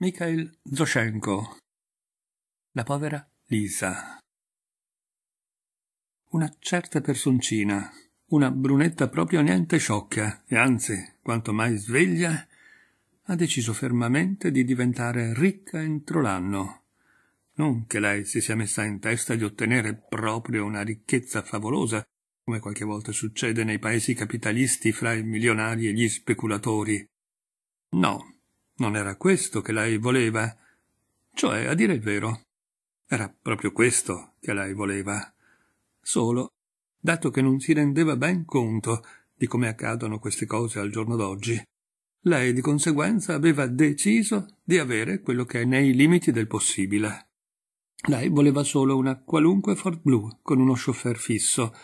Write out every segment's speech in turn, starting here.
Mikhail Zoshenko, la povera Lisa. Una certa personcina, una brunetta proprio niente sciocca, e anzi, quanto mai sveglia, ha deciso fermamente di diventare ricca entro l'anno. Non che lei si sia messa in testa di ottenere proprio una ricchezza favolosa, come qualche volta succede nei paesi capitalisti fra i milionari e gli speculatori. No, non era questo che lei voleva. Cioè, a dire il vero, era proprio questo che lei voleva. Solo, dato che non si rendeva ben conto di come accadono queste cose al giorno d'oggi, lei di conseguenza aveva deciso di avere quello che è nei limiti del possibile. Lei voleva solo una qualunque Ford Blue con uno chauffeur fisso,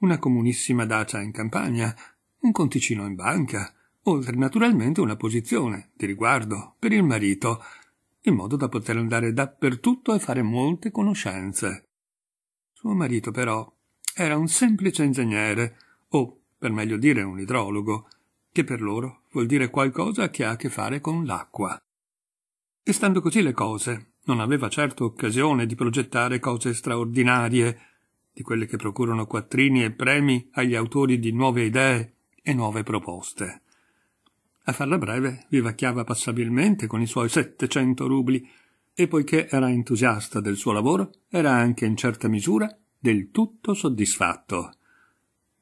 una comunissima dacia in campagna, un conticino in banca, oltre naturalmente una posizione di riguardo per il marito, in modo da poter andare dappertutto e fare molte conoscenze. Suo marito però era un semplice ingegnere, o per meglio dire un idrologo, che per loro vuol dire qualcosa che ha a che fare con l'acqua. E stando così le cose, non aveva certo occasione di progettare cose straordinarie, di quelle che procurano quattrini e premi agli autori di nuove idee e nuove proposte. A farla breve, vivacchiava passabilmente con i suoi 700 rubli e poiché era entusiasta del suo lavoro, era anche in certa misura del tutto soddisfatto.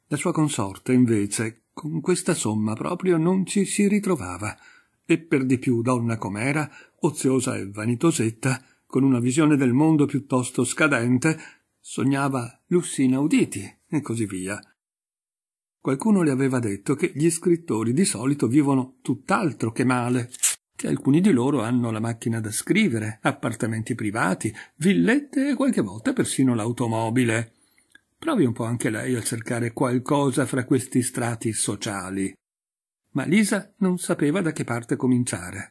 La sua consorte, invece, con questa somma proprio non ci si ritrovava, e per di più donna com'era, oziosa e vanitosetta, con una visione del mondo piuttosto scadente, sognava lussi inauditi e così via. Qualcuno le aveva detto che gli scrittori di solito vivono tutt'altro che male, che alcuni di loro hanno la macchina da scrivere, appartamenti privati, villette e qualche volta persino l'automobile. Provi un po' anche lei a cercare qualcosa fra questi strati sociali. Ma Lisa non sapeva da che parte cominciare.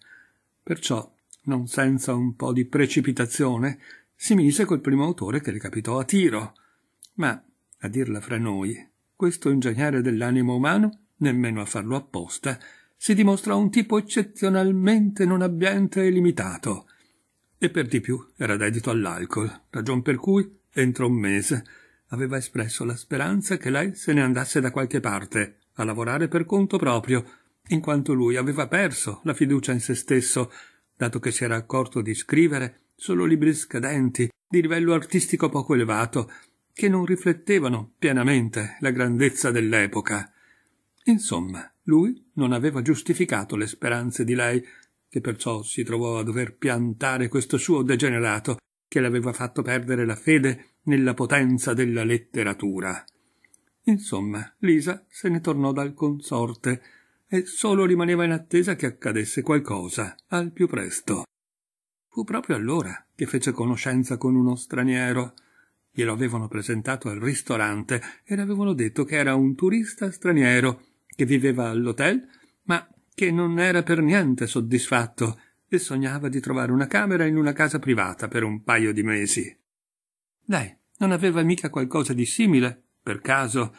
Perciò, non senza un po' di precipitazione, si mise col primo autore che le capitò a tiro. Ma, a dirla fra noi, questo ingegnere dell'animo umano, nemmeno a farlo apposta, si dimostrò un tipo eccezionalmente non abbiente e limitato. E per di più era dedito all'alcol, ragion per cui, entro un mese, aveva espresso la speranza che lei se ne andasse da qualche parte, a lavorare per conto proprio, in quanto lui aveva perso la fiducia in se stesso, dato che si era accorto di scrivere solo libri scadenti, di livello artistico poco elevato, che non riflettevano pienamente la grandezza dell'epoca. Insomma, lui non aveva giustificato le speranze di lei, che perciò si trovò a dover piantare questo suo degenerato che le aveva fatto perdere la fede nella potenza della letteratura. Insomma, Lisa se ne tornò dal consorte e solo rimaneva in attesa che accadesse qualcosa al più presto. Fu proprio allora che fece conoscenza con uno straniero, Glielo avevano presentato al ristorante e le avevano detto che era un turista straniero che viveva all'hotel, ma che non era per niente soddisfatto e sognava di trovare una camera in una casa privata per un paio di mesi. Lei non aveva mica qualcosa di simile, per caso,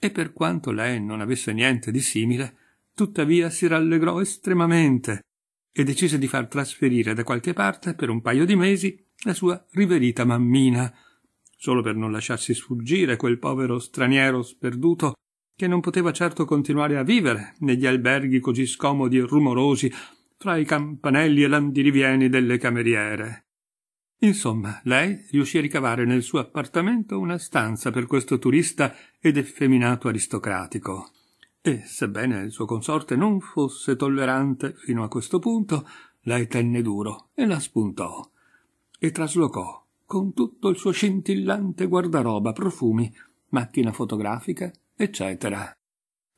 e per quanto lei non avesse niente di simile, tuttavia si rallegrò estremamente e decise di far trasferire da qualche parte per un paio di mesi la sua riverita mammina, solo per non lasciarsi sfuggire quel povero straniero sperduto che non poteva certo continuare a vivere negli alberghi così scomodi e rumorosi fra i campanelli e l'andirivieni delle cameriere. Insomma, lei riuscì a ricavare nel suo appartamento una stanza per questo turista ed effeminato aristocratico. E sebbene il suo consorte non fosse tollerante fino a questo punto, lei tenne duro e la spuntò e traslocò con tutto il suo scintillante guardaroba, profumi, macchina fotografica, eccetera.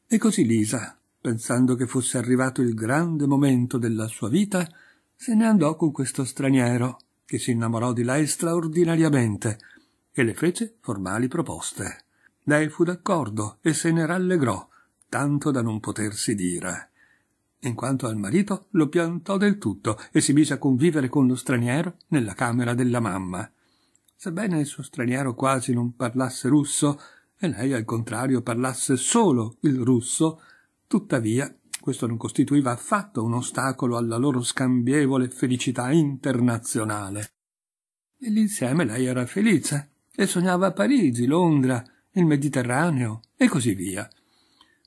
E così Lisa, pensando che fosse arrivato il grande momento della sua vita, se ne andò con questo straniero, che si innamorò di lei straordinariamente e le fece formali proposte. Lei fu d'accordo e se ne rallegrò, tanto da non potersi dire. In quanto al marito, lo piantò del tutto e si mise a convivere con lo straniero nella camera della mamma. Sebbene il suo straniero quasi non parlasse russo, e lei al contrario parlasse solo il russo, tuttavia questo non costituiva affatto un ostacolo alla loro scambievole felicità internazionale. Nell'insieme lei era felice e sognava Parigi, Londra, il Mediterraneo e così via.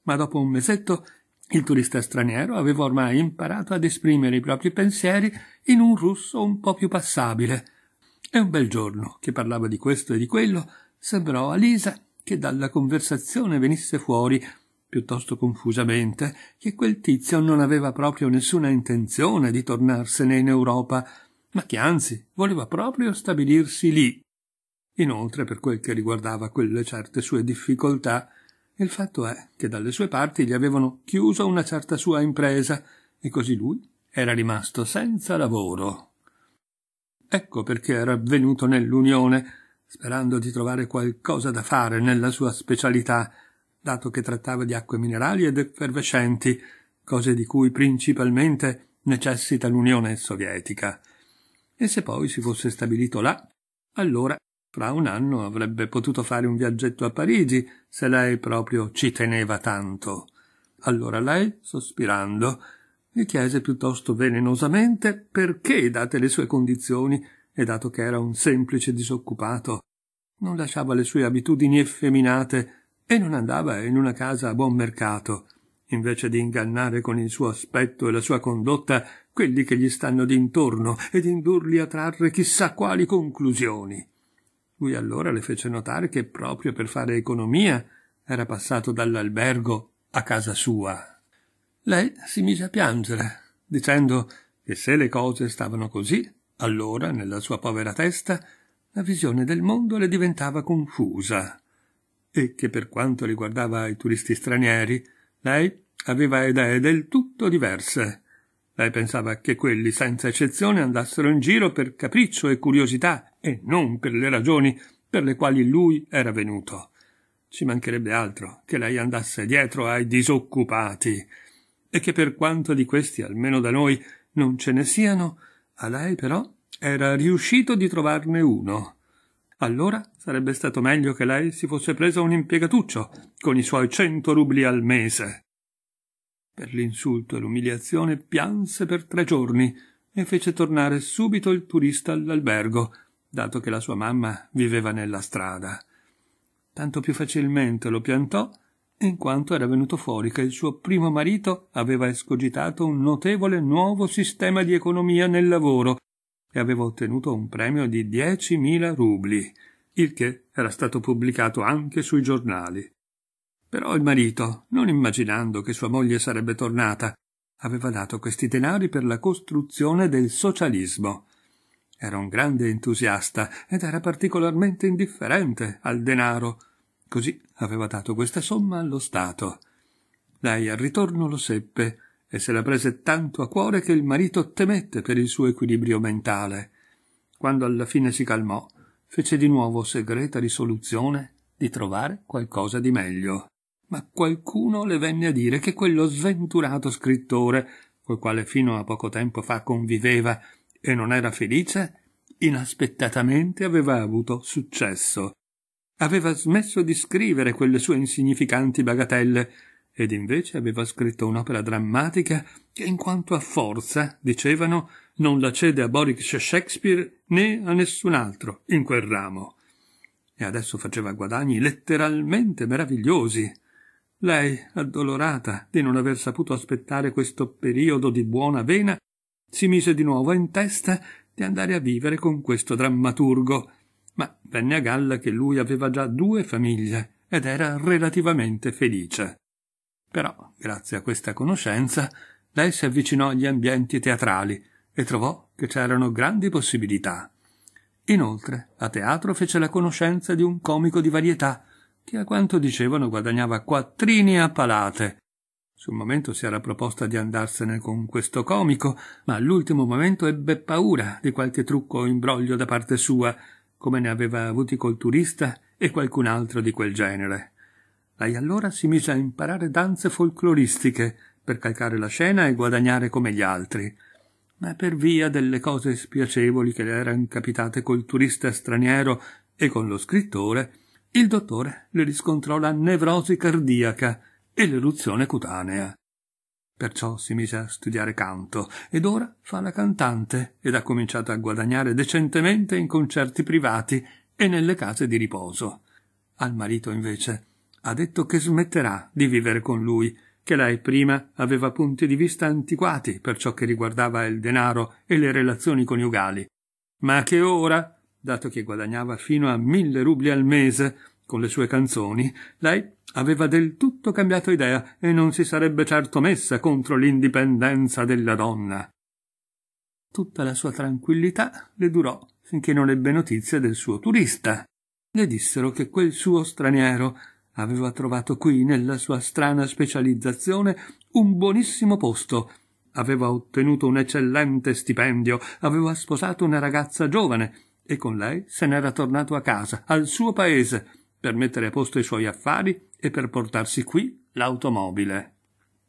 Ma dopo un mesetto il turista straniero aveva ormai imparato ad esprimere i propri pensieri in un russo un po più passabile e un bel giorno, che parlava di questo e di quello, sembrò a Lisa che dalla conversazione venisse fuori, piuttosto confusamente, che quel tizio non aveva proprio nessuna intenzione di tornarsene in Europa, ma che anzi voleva proprio stabilirsi lì. Inoltre, per quel che riguardava quelle certe sue difficoltà, il fatto è che dalle sue parti gli avevano chiuso una certa sua impresa e così lui era rimasto senza lavoro. Ecco perché era venuto nell'Unione, sperando di trovare qualcosa da fare nella sua specialità, dato che trattava di acque minerali ed effervescenti, cose di cui principalmente necessita l'Unione Sovietica. E se poi si fosse stabilito là, allora fra un anno avrebbe potuto fare un viaggetto a Parigi, se lei proprio ci teneva tanto. Allora lei, sospirando, gli chiese piuttosto velenosamente perché, date le sue condizioni, e dato che era un semplice disoccupato, non lasciava le sue abitudini effeminate e non andava in una casa a buon mercato, invece di ingannare con il suo aspetto e la sua condotta quelli che gli stanno d'intorno ed indurli a trarre chissà quali conclusioni. Lui allora le fece notare che proprio per fare economia era passato dall'albergo a casa sua. Lei si mise a piangere, dicendo che se le cose stavano così, allora nella sua povera testa la visione del mondo le diventava confusa e che per quanto riguardava i turisti stranieri, lei aveva idee del tutto diverse. Lei pensava che quelli senza eccezione andassero in giro per capriccio e curiosità e non per le ragioni per le quali lui era venuto. Ci mancherebbe altro che lei andasse dietro ai disoccupati, e che per quanto di questi, almeno da noi, non ce ne siano, a lei però era riuscito di trovarne uno. Allora sarebbe stato meglio che lei si fosse presa un impiegatuccio, con i suoi cento rubli al mese. Per l'insulto e l'umiliazione pianse per tre giorni e fece tornare subito il turista all'albergo, dato che la sua mamma viveva nella strada. Tanto più facilmente lo piantò in quanto era venuto fuori che il suo primo marito aveva escogitato un notevole nuovo sistema di economia nel lavoro e aveva ottenuto un premio di 10.000 rubli, il che era stato pubblicato anche sui giornali. Però il marito, non immaginando che sua moglie sarebbe tornata, aveva dato questi denari per la costruzione del socialismo. Era un grande entusiasta ed era particolarmente indifferente al denaro, Così aveva dato questa somma allo Stato. Lei al ritorno lo seppe e se la prese tanto a cuore che il marito temette per il suo equilibrio mentale. Quando alla fine si calmò, fece di nuovo segreta risoluzione di trovare qualcosa di meglio. Ma qualcuno le venne a dire che quello sventurato scrittore, col quale fino a poco tempo fa conviveva e non era felice, inaspettatamente aveva avuto successo Aveva smesso di scrivere quelle sue insignificanti bagatelle, ed invece aveva scritto un'opera drammatica che, in quanto a forza, dicevano, non la cede a Boris Shakespeare né a nessun altro in quel ramo. E adesso faceva guadagni letteralmente meravigliosi. Lei, addolorata di non aver saputo aspettare questo periodo di buona vena, si mise di nuovo in testa di andare a vivere con questo drammaturgo ma venne a galla che lui aveva già due famiglie ed era relativamente felice. Però, grazie a questa conoscenza, lei si avvicinò agli ambienti teatrali e trovò che c'erano grandi possibilità. Inoltre, a teatro fece la conoscenza di un comico di varietà che a quanto dicevano guadagnava quattrini a palate. Sul momento si era proposta di andarsene con questo comico, ma all'ultimo momento ebbe paura di qualche trucco o imbroglio da parte sua come ne aveva avuti col turista e qualcun altro di quel genere. Lei allora si mise a imparare danze folcloristiche per calcare la scena e guadagnare come gli altri, ma per via delle cose spiacevoli che le eran capitate col turista straniero e con lo scrittore, il dottore le riscontrò la nevrosi cardiaca e l'eruzione cutanea. Perciò si mise a studiare canto ed ora fa la cantante ed ha cominciato a guadagnare decentemente in concerti privati e nelle case di riposo. Al marito, invece, ha detto che smetterà di vivere con lui, che lei prima aveva punti di vista antiquati per ciò che riguardava il denaro e le relazioni coniugali, ma che ora, dato che guadagnava fino a mille rubli al mese, con le sue canzoni, lei aveva del tutto cambiato idea e non si sarebbe certo messa contro l'indipendenza della donna. Tutta la sua tranquillità le durò finché non ebbe notizie del suo turista. Le dissero che quel suo straniero aveva trovato qui, nella sua strana specializzazione, un buonissimo posto. Aveva ottenuto un eccellente stipendio, aveva sposato una ragazza giovane e con lei se n'era tornato a casa, al suo paese, per mettere a posto i suoi affari e per portarsi qui l'automobile.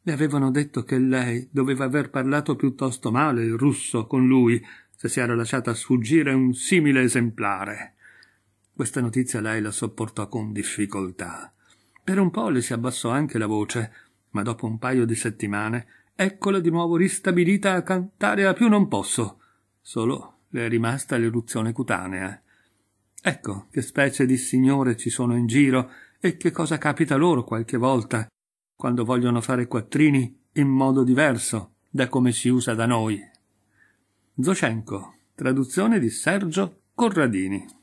Le avevano detto che lei doveva aver parlato piuttosto male il russo con lui, se si era lasciata sfuggire un simile esemplare. Questa notizia lei la sopportò con difficoltà. Per un po' le si abbassò anche la voce, ma dopo un paio di settimane eccola di nuovo ristabilita a cantare a più non posso. Solo le è rimasta l'eruzione cutanea. Ecco che specie di signore ci sono in giro e che cosa capita loro qualche volta, quando vogliono fare quattrini in modo diverso da come si usa da noi. Zoscenco, traduzione di Sergio Corradini.